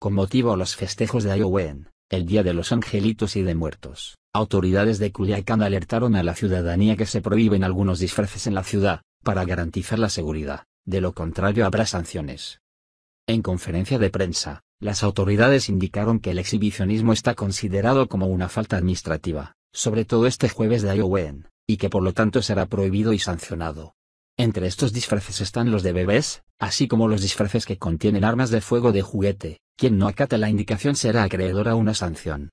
Con motivo a los festejos de Halloween, el Día de los Angelitos y de Muertos, autoridades de Culiacán alertaron a la ciudadanía que se prohíben algunos disfraces en la ciudad, para garantizar la seguridad, de lo contrario habrá sanciones. En conferencia de prensa, las autoridades indicaron que el exhibicionismo está considerado como una falta administrativa, sobre todo este jueves de Halloween, y que por lo tanto será prohibido y sancionado. Entre estos disfraces están los de bebés, así como los disfraces que contienen armas de fuego de juguete, quien no acata la indicación será acreedor a una sanción.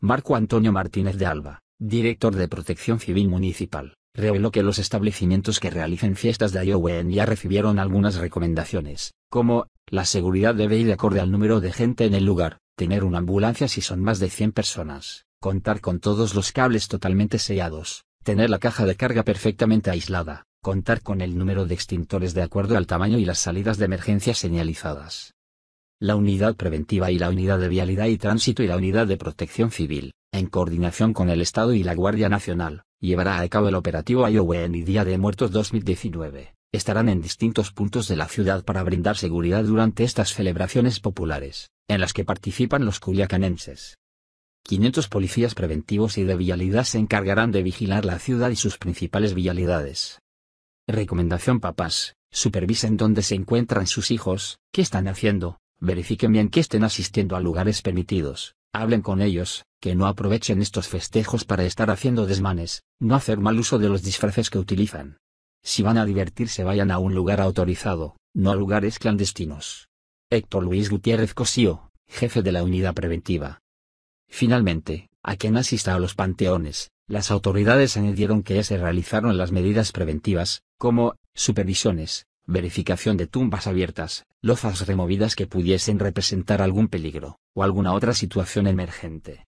Marco Antonio Martínez de Alba, director de Protección Civil Municipal, reveló que los establecimientos que realicen fiestas de Halloween ya recibieron algunas recomendaciones, como, la seguridad debe ir acorde al número de gente en el lugar, tener una ambulancia si son más de 100 personas, contar con todos los cables totalmente sellados, tener la caja de carga perfectamente aislada, contar con el número de extintores de acuerdo al tamaño y las salidas de emergencia señalizadas la Unidad Preventiva y la Unidad de Vialidad y Tránsito y la Unidad de Protección Civil, en coordinación con el Estado y la Guardia Nacional, llevará a cabo el operativo IOWN e y Día de Muertos 2019. Estarán en distintos puntos de la ciudad para brindar seguridad durante estas celebraciones populares, en las que participan los culiacanenses. 500 policías preventivos y de vialidad se encargarán de vigilar la ciudad y sus principales vialidades. Recomendación papás, supervisen dónde se encuentran sus hijos, qué están haciendo, verifiquen bien que estén asistiendo a lugares permitidos, hablen con ellos, que no aprovechen estos festejos para estar haciendo desmanes, no hacer mal uso de los disfraces que utilizan. Si van a divertirse vayan a un lugar autorizado, no a lugares clandestinos. Héctor Luis Gutiérrez Cosío, jefe de la unidad preventiva. Finalmente, a quien asista a los panteones, las autoridades añadieron que ya se realizaron las medidas preventivas, como supervisiones, verificación de tumbas abiertas, lozas removidas que pudiesen representar algún peligro, o alguna otra situación emergente.